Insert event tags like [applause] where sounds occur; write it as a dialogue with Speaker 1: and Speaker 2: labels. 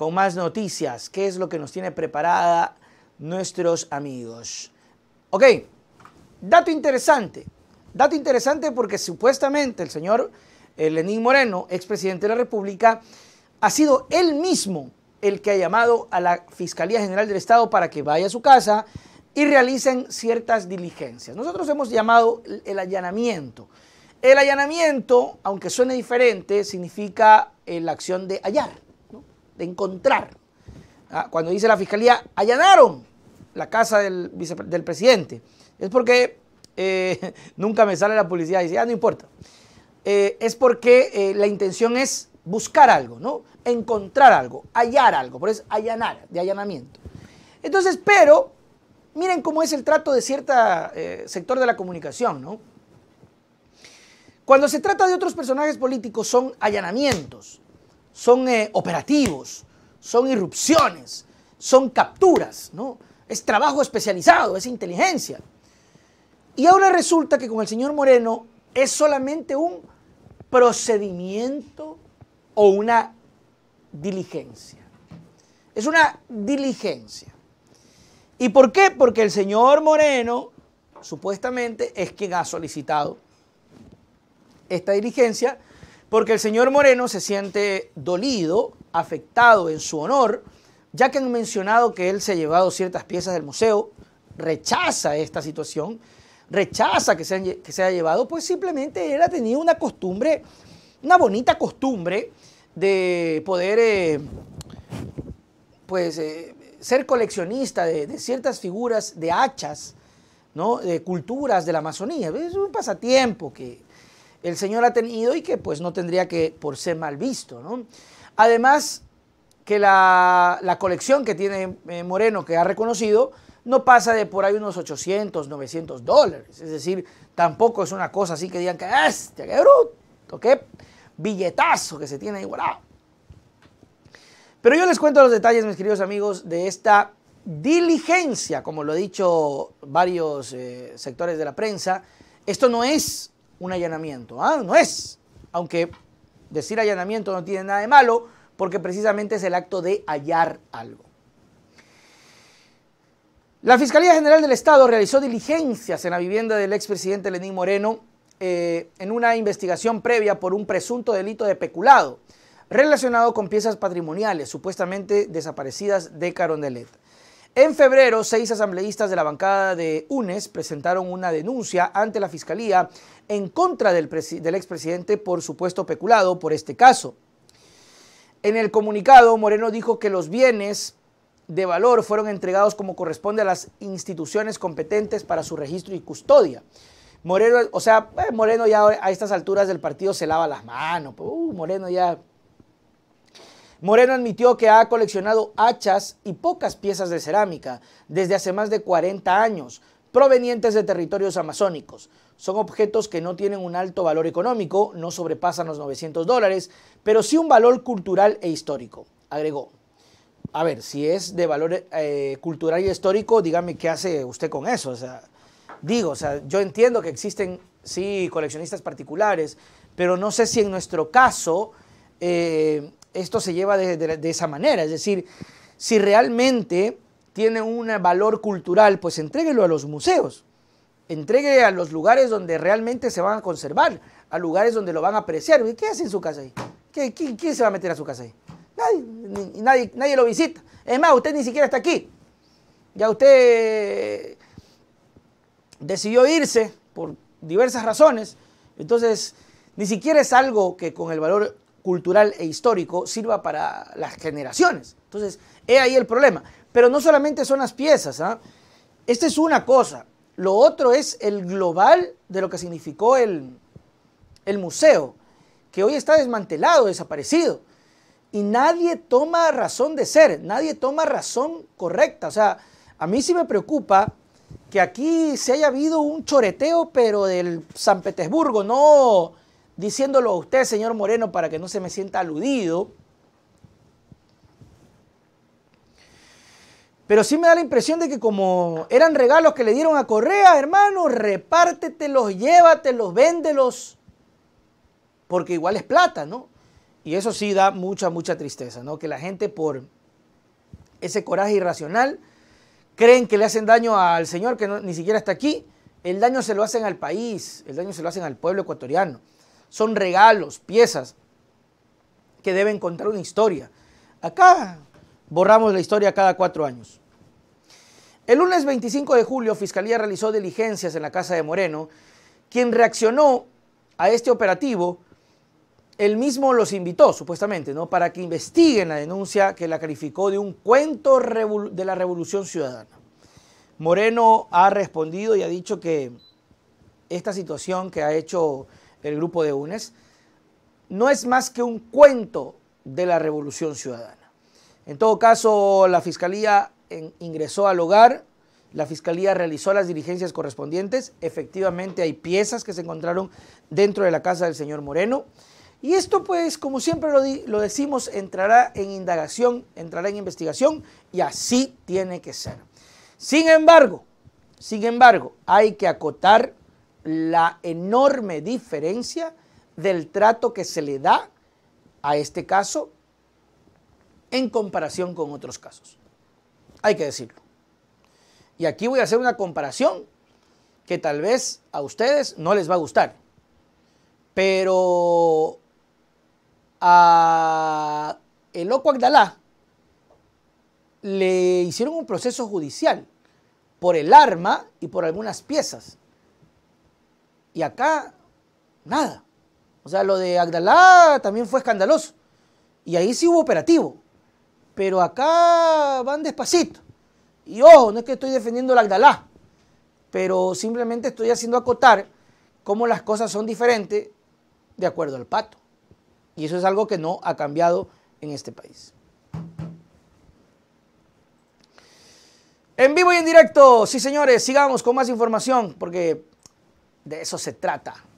Speaker 1: con más noticias. ¿Qué es lo que nos tiene preparada nuestros amigos? Ok, dato interesante. Dato interesante porque supuestamente el señor Lenín Moreno, expresidente de la República, ha sido él mismo el que ha llamado a la Fiscalía General del Estado para que vaya a su casa y realicen ciertas diligencias. Nosotros hemos llamado el allanamiento. El allanamiento, aunque suene diferente, significa eh, la acción de hallar de encontrar. Ah, cuando dice la fiscalía, allanaron la casa del, del presidente. Es porque eh, [laughs] nunca me sale la policía y dice, ah, no importa. Eh, es porque eh, la intención es buscar algo, ¿no? Encontrar algo, hallar algo, por eso allanar, de allanamiento. Entonces, pero, miren cómo es el trato de cierto sector de la comunicación, ¿no? Cuando se trata de otros personajes políticos son allanamientos, son eh, operativos, son irrupciones, son capturas, ¿no? Es trabajo especializado, es inteligencia. Y ahora resulta que con el señor Moreno es solamente un procedimiento o una diligencia. Es una diligencia. ¿Y por qué? Porque el señor Moreno supuestamente es quien ha solicitado esta diligencia porque el señor Moreno se siente dolido, afectado en su honor, ya que han mencionado que él se ha llevado ciertas piezas del museo, rechaza esta situación, rechaza que se, que se haya llevado, pues simplemente él ha tenido una costumbre, una bonita costumbre de poder, eh, pues, eh, ser coleccionista de, ciertas figuras de hachas, ¿no? De culturas de la Amazonía. Es un pasatiempo que, el Señor ha tenido y que pues no tendría que por ser mal visto. ¿no? Además, que la, colección que tiene eh, Moreno, que ha reconocido, no pasa de por ahí unos 800, 900 dólares. Es decir, tampoco es una cosa así que digan que este, qué bruto, qué billetazo que se tiene ahí Pero yo les cuento los detalles, mis queridos amigos, de esta diligencia, como lo han dicho varios eh, sectores de la prensa. Esto no es un allanamiento. Ah, no es. Aunque decir allanamiento no tiene nada de malo, porque precisamente es el acto de hallar algo. La Fiscalía General del Estado realizó diligencias en la vivienda del expresidente Lenín Moreno eh, en una investigación previa por un presunto delito de peculado relacionado con piezas patrimoniales supuestamente desaparecidas de Carondelet. En febrero, seis asambleístas de la bancada de UNES presentaron una denuncia ante la Fiscalía en contra del, expresidente por supuesto peculado por este caso. En el comunicado, Moreno dijo que los bienes de valor fueron entregados como corresponde a las instituciones competentes para su registro y custodia. Moreno, o sea, eh, Moreno ya a estas alturas del partido se lava las manos. Pues, uh, Moreno ya Moreno admitió que ha coleccionado hachas y pocas piezas de cerámica desde hace más de 40 años, provenientes de territorios amazónicos. Son objetos que no tienen un alto valor económico, no sobrepasan los 900 dólares, pero sí un valor cultural e histórico, agregó. A ver, si es de valor eh, cultural y histórico, dígame qué hace usted con eso. O sea, digo, o sea, yo entiendo que existen, sí, coleccionistas particulares, pero no sé si en nuestro caso eh, esto se lleva de, esa manera. Es decir, si realmente tiene un valor cultural, pues entréguelo a los museos, entregue a los lugares donde realmente se van a conservar, a lugares donde lo van a apreciar. ¿Y qué hace en su casa ahí? quién, se va a meter a su casa ahí? Nadie, nadie, nadie lo visita. Es más, usted ni siquiera está aquí. Ya usted eh, decidió irse por diversas razones. Entonces, ni siquiera es algo que con el valor cultural e histórico sirva para las generaciones. Entonces, es ahí el problema. Pero no solamente son las piezas. ¿ah? Esta es una cosa. Lo otro es el global de lo que significó el, el museo, que hoy está desmantelado, desaparecido. Y nadie toma razón de ser, nadie toma razón correcta. O sea, a mí sí me preocupa que aquí se haya habido un choreteo, pero del San Petersburgo, no diciéndolo a usted, señor Moreno, para que no se me sienta aludido. Pero sí me da la impresión de que como eran regalos que le dieron a Correa, hermano, repártetelos, llévatelos, véndelos, porque igual es plata, ¿no? Y eso sí da mucha, mucha tristeza, ¿no? Que la gente por ese coraje irracional creen que le hacen daño al señor que ni siquiera está aquí. El daño se lo hacen al país, el daño se lo hacen al pueblo ecuatoriano son regalos, piezas que deben contar una historia. Acá borramos la historia cada cuatro años. El lunes 25 de julio, Fiscalía realizó diligencias en la casa de Moreno, quien reaccionó a este operativo. Él mismo los invitó, supuestamente, ¿no? para que investiguen la denuncia que la calificó de un cuento de la revolución ciudadana. Moreno ha respondido y ha dicho que esta situación que ha hecho el grupo de UNES, no es más que un cuento de la revolución ciudadana. En todo caso, la Fiscalía ingresó al hogar, la Fiscalía realizó las diligencias correspondientes, efectivamente hay piezas que se encontraron dentro de la casa del señor Moreno, y esto pues, como siempre lo, lo decimos, entrará en indagación, entrará en investigación, y así tiene que ser. Sin embargo, sin embargo, hay que acotar la enorme diferencia del trato que se le da a este caso en comparación con otros casos. Hay que decirlo. Y aquí voy a hacer una comparación que tal vez a ustedes no les va a gustar, pero a el Agdalá le hicieron un proceso judicial por el arma y por algunas piezas. Y acá, nada. O sea, lo de Agdalá también fue escandaloso. Y ahí sí hubo operativo. Pero acá van despacito. Y ojo, no es que estoy defendiendo al Agdalá, pero simplemente estoy haciendo acotar cómo las cosas son diferentes de acuerdo al pato. Y eso es algo que no ha cambiado en este país. En vivo y en directo, sí señores, sigamos con más información porque de eso se trata.